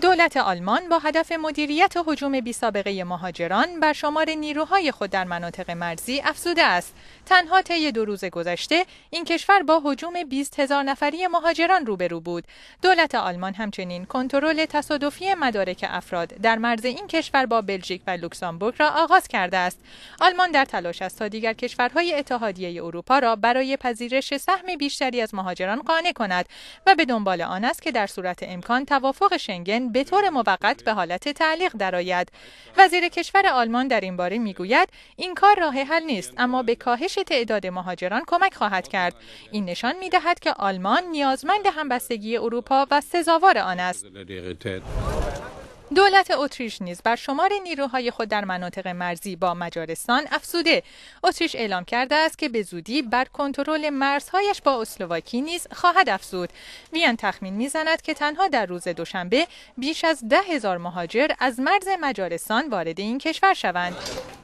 دولت آلمان با هدف مدیریت حجوم بی سابقه مهاجران بر شمار نیروهای خود در مناطق مرزی افزوده است. تنها طی دو روز گذشته این کشور با حجوم 20 هزار نفری مهاجران روبرو بود. دولت آلمان همچنین کنترل تصادفی مدارک افراد در مرز این کشور با بلژیک و لوکزامبورگ را آغاز کرده است. آلمان در تلاش است تا دیگر کشورهای اتحادیه اروپا را برای پذیرش سهم بیشتری از مهاجران قانع کند و به دنبال آن است که در صورت امکان توافق شنگن به طور موقت به حالت تعلیق درآید وزیر کشور آلمان در این باره میگوید این کار راه حل نیست اما به کاهش تعداد مهاجران کمک خواهد کرد این نشان میدهد که آلمان نیازمند همبستگی اروپا و سزاوار آن است دولت اتریش نیز بر شمار نیروهای خود در مناطق مرزی با مجارستان افزوده اتریش اعلام کرده است که به زودی بر کنترل مرزهایش با اسلوواکی نیز خواهد افزود وین تخمین میزند که تنها در روز دوشنبه بیش از ده هزار مهاجر از مرز مجارستان وارد این کشور شوند